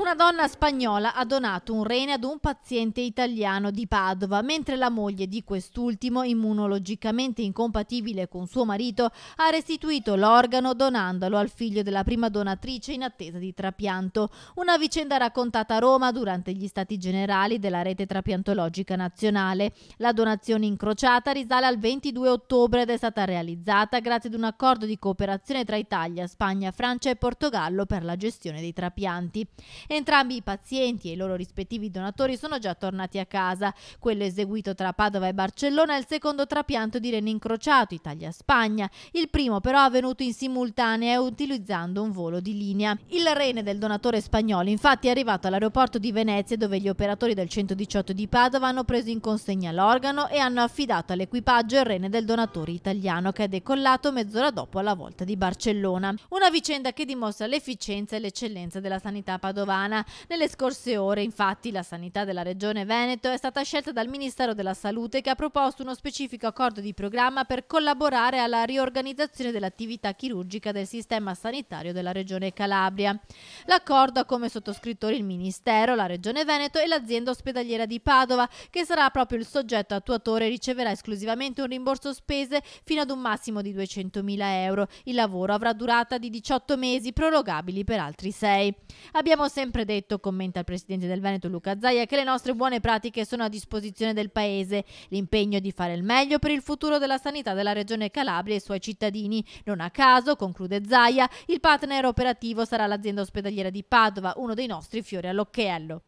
Una donna spagnola ha donato un rene ad un paziente italiano di Padova, mentre la moglie di quest'ultimo, immunologicamente incompatibile con suo marito, ha restituito l'organo donandolo al figlio della prima donatrice in attesa di trapianto. Una vicenda raccontata a Roma durante gli stati generali della rete trapiantologica nazionale. La donazione incrociata risale al 22 ottobre ed è stata realizzata grazie ad un accordo di cooperazione tra Italia, Spagna, Francia e Portogallo per la gestione dei trapianti. Entrambi i pazienti e i loro rispettivi donatori sono già tornati a casa. Quello eseguito tra Padova e Barcellona è il secondo trapianto di rene incrociato Italia-Spagna. Il primo però è avvenuto in simultanea utilizzando un volo di linea. Il rene del donatore spagnolo infatti è arrivato all'aeroporto di Venezia dove gli operatori del 118 di Padova hanno preso in consegna l'organo e hanno affidato all'equipaggio il rene del donatore italiano che è decollato mezz'ora dopo alla volta di Barcellona. Una vicenda che dimostra l'efficienza e l'eccellenza della sanità padovana Padovana. Nelle scorse ore, infatti, la sanità della Regione Veneto è stata scelta dal Ministero della Salute che ha proposto uno specifico accordo di programma per collaborare alla riorganizzazione dell'attività chirurgica del sistema sanitario della Regione Calabria. L'accordo ha come sottoscrittori il Ministero, la Regione Veneto e l'azienda ospedaliera di Padova, che sarà proprio il soggetto attuatore e riceverà esclusivamente un rimborso spese fino ad un massimo di 200.000 euro. Il lavoro avrà durata di 18 mesi, prorogabili per altri 6. Abbiamo sempre detto, commenta il presidente del Veneto Luca Zaia, che le nostre buone pratiche sono a disposizione del Paese. L'impegno di fare il meglio per il futuro della sanità della Regione Calabria e i suoi cittadini. Non a caso, conclude Zaia, il partner operativo sarà l'azienda ospedaliera di Padova, uno dei nostri fiori all'occhiello.